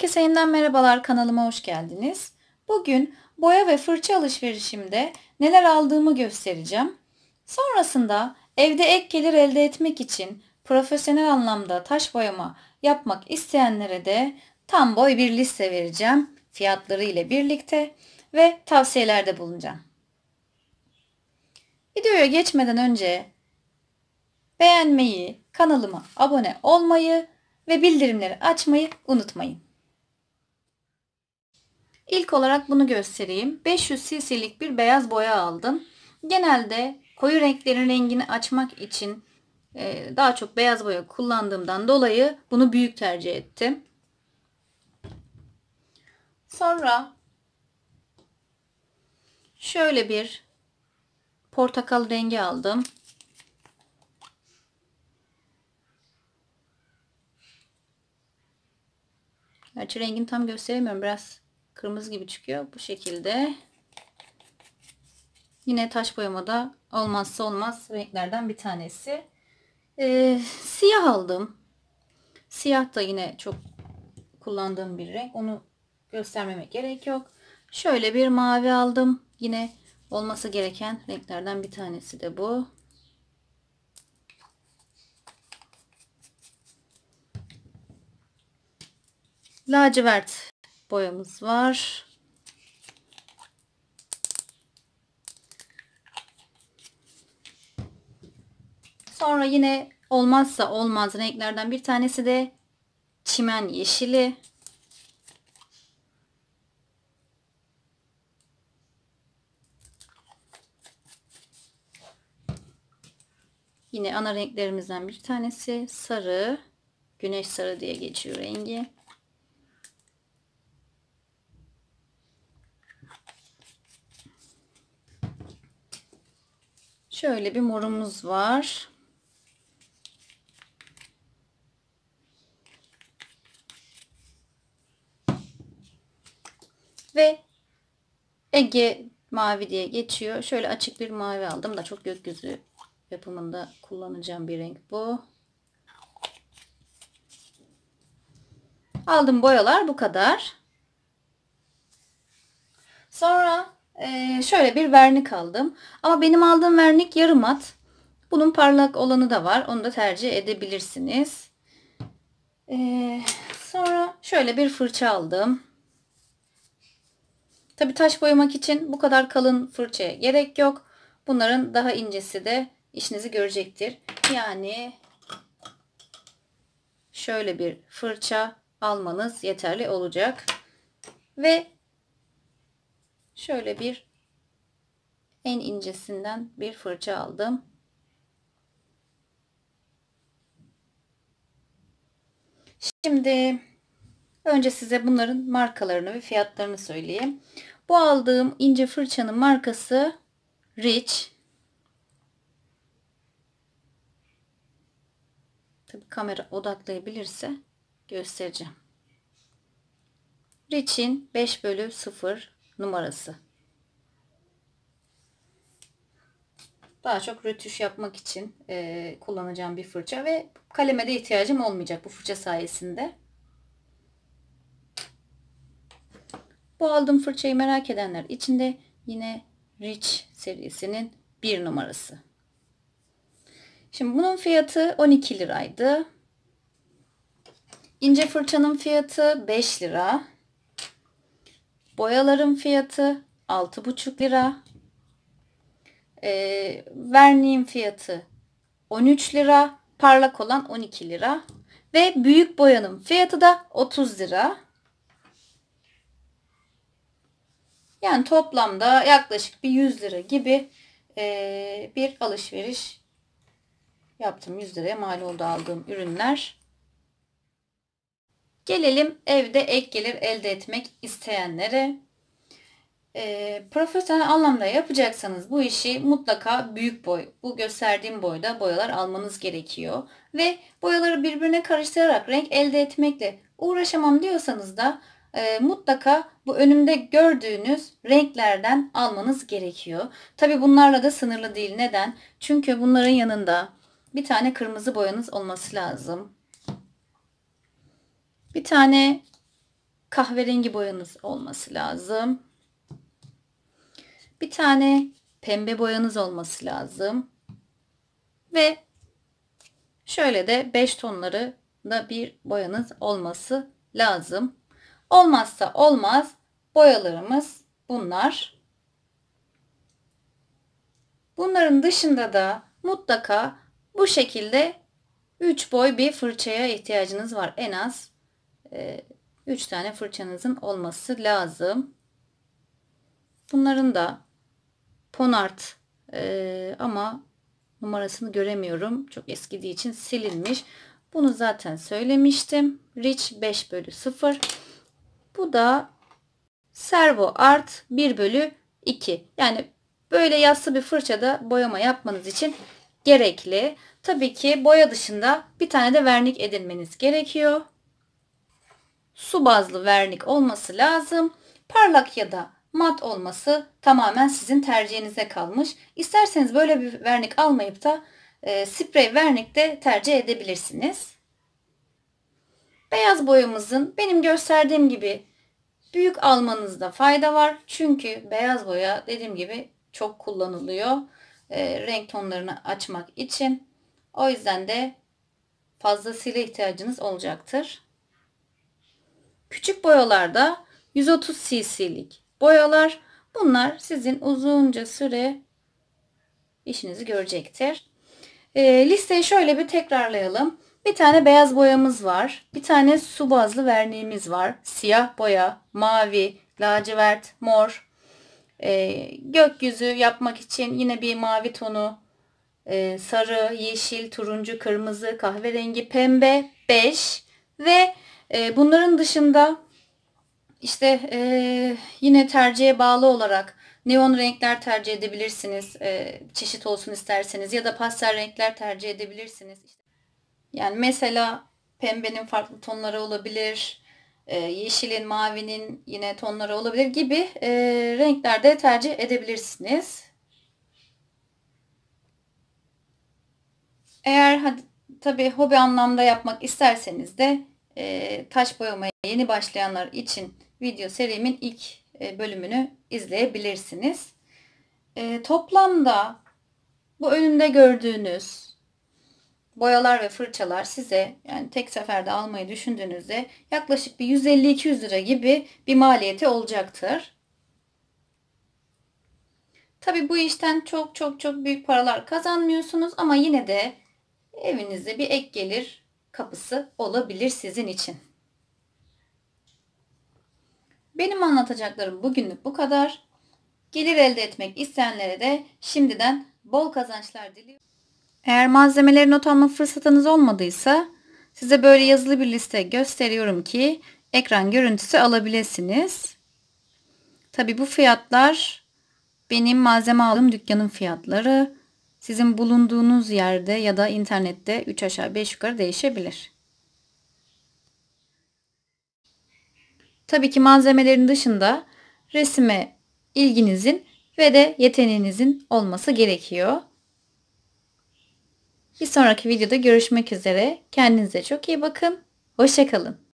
Herkese yeniden merhabalar kanalıma hoş geldiniz. Bugün boya ve fırça alışverişimde neler aldığımı göstereceğim. Sonrasında evde ek gelir elde etmek için profesyonel anlamda taş boyama yapmak isteyenlere de tam boy bir liste vereceğim. Fiyatları ile birlikte ve tavsiyelerde bulunacağım. Videoya geçmeden önce beğenmeyi, kanalıma abone olmayı ve bildirimleri açmayı unutmayın. İlk olarak bunu göstereyim. 500 cc'lik bir beyaz boya aldım. Genelde koyu renklerin rengini açmak için e, daha çok beyaz boya kullandığımdan dolayı bunu büyük tercih ettim. Sonra şöyle bir portakal rengi aldım. Gerçi rengini tam gösteremiyorum. Biraz kırmızı gibi çıkıyor. Bu şekilde yine taş boyamada olmazsa olmaz renklerden bir tanesi. Ee, siyah aldım. Siyah da yine çok kullandığım bir renk. Onu göstermemek gerek yok. Şöyle bir mavi aldım. Yine olması gereken renklerden bir tanesi de bu. Lacivert boyamız var. Sonra yine olmazsa olmaz renklerden bir tanesi de çimen yeşili. Yine ana renklerimizden bir tanesi sarı. Güneş sarı diye geçiyor rengi. Şöyle bir morumuz var. Ve Ege mavi diye geçiyor. Şöyle açık bir mavi aldım da çok gökyüzü yapımında kullanacağım bir renk bu. Aldım boyalar bu kadar. Sonra ee, şöyle bir vernik aldım. Ama benim aldığım vernik yarım at. Bunun parlak olanı da var. Onu da tercih edebilirsiniz. Ee, sonra şöyle bir fırça aldım. Tabi taş boyamak için bu kadar kalın fırçaya gerek yok. Bunların daha incesi de işinizi görecektir. Yani şöyle bir fırça almanız yeterli olacak. Ve şöyle bir en incesinden bir fırça aldım. Şimdi önce size bunların markalarını ve fiyatlarını söyleyeyim. Bu aldığım ince fırçanın markası Rich. Tabi kamera odaklayabilirse göstereceğim. Rich'in 5 bölü 0 numarası. Daha çok rötuş yapmak için e, kullanacağım bir fırça ve kaleme de ihtiyacım olmayacak bu fırça sayesinde. Bu aldığım fırçayı merak edenler içinde yine Rich serisinin bir numarası. Şimdi bunun fiyatı 12 liraydı. İnce fırçanın fiyatı 5 lira. Boyaların fiyatı 6,5 lira. E, verniğin fiyatı 13 lira. Parlak olan 12 lira. Ve büyük boyanın fiyatı da 30 lira. Yani toplamda yaklaşık bir 100 lira gibi e, bir alışveriş yaptım. 100 liraya mal oldu aldığım ürünler. Gelelim evde ek gelir elde etmek isteyenlere. E, profesyonel anlamda yapacaksanız bu işi mutlaka büyük boy, bu gösterdiğim boyda boyalar almanız gerekiyor. Ve boyaları birbirine karıştırarak renk elde etmekle uğraşamam diyorsanız da e, mutlaka bu önümde gördüğünüz renklerden almanız gerekiyor. Tabi bunlarla da sınırlı değil. Neden? Çünkü bunların yanında bir tane kırmızı boyanız olması lazım. Bir tane kahverengi boyanız olması lazım. Bir tane pembe boyanız olması lazım. Ve şöyle de 5 tonları da bir boyanız olması lazım. Olmazsa olmaz boyalarımız bunlar. Bunların dışında da mutlaka bu şekilde 3 boy bir fırçaya ihtiyacınız var en az. 3 ee, tane fırçanızın olması lazım. Bunların da Ponart e, ama numarasını göremiyorum. Çok eskidiği için silinmiş. Bunu zaten söylemiştim. Rich 5 bölü 0. Bu da Servo Art 1 bölü 2. Yani böyle yassı bir fırçada boyama yapmanız için gerekli. Tabii ki boya dışında bir tane de vernik edinmeniz gerekiyor su bazlı vernik olması lazım. Parlak ya da mat olması tamamen sizin tercihinize kalmış. İsterseniz böyle bir vernik almayıp da e, sprey vernik de tercih edebilirsiniz. Beyaz boyamızın benim gösterdiğim gibi büyük almanızda fayda var. Çünkü beyaz boya dediğim gibi çok kullanılıyor. E, renk tonlarını açmak için. O yüzden de fazlasıyla ihtiyacınız olacaktır. Küçük boyalarda 130 cc'lik boyalar bunlar sizin uzunca süre işinizi görecektir. E, listeyi şöyle bir tekrarlayalım. Bir tane beyaz boyamız var. Bir tane su bazlı verniğimiz var. Siyah boya, mavi, lacivert, mor. E, gökyüzü yapmak için yine bir mavi tonu, e, sarı, yeşil, turuncu, kırmızı, kahverengi, pembe, beş ve e, bunların dışında işte e, yine tercihe bağlı olarak neon renkler tercih edebilirsiniz. E, çeşit olsun isterseniz ya da pastel renkler tercih edebilirsiniz. Yani mesela pembenin farklı tonları olabilir. E, yeşilin, mavinin yine tonları olabilir gibi e, renklerde tercih edebilirsiniz. Eğer hadi, tabii hobi anlamda yapmak isterseniz de e, taş boyamaya yeni başlayanlar için video serimin ilk e, bölümünü izleyebilirsiniz. E, toplamda bu önümde gördüğünüz boyalar ve fırçalar size yani tek seferde almayı düşündüğünüzde yaklaşık bir 150-200 lira gibi bir maliyeti olacaktır. Tabi bu işten çok çok çok büyük paralar kazanmıyorsunuz ama yine de evinizde bir ek gelir kapısı olabilir sizin için. Benim anlatacaklarım bugünlük bu kadar. Gelir elde etmek isteyenlere de şimdiden bol kazançlar diliyorum. Eğer malzemeleri not alma fırsatınız olmadıysa size böyle yazılı bir liste gösteriyorum ki ekran görüntüsü alabilirsiniz. Tabi bu fiyatlar benim malzeme aldığım dükkanın fiyatları. Sizin bulunduğunuz yerde ya da internette 3 aşağı 5 yukarı değişebilir. Tabii ki malzemelerin dışında resime ilginizin ve de yeteneğinizin olması gerekiyor. Bir sonraki videoda görüşmek üzere. Kendinize çok iyi bakın. Hoşçakalın.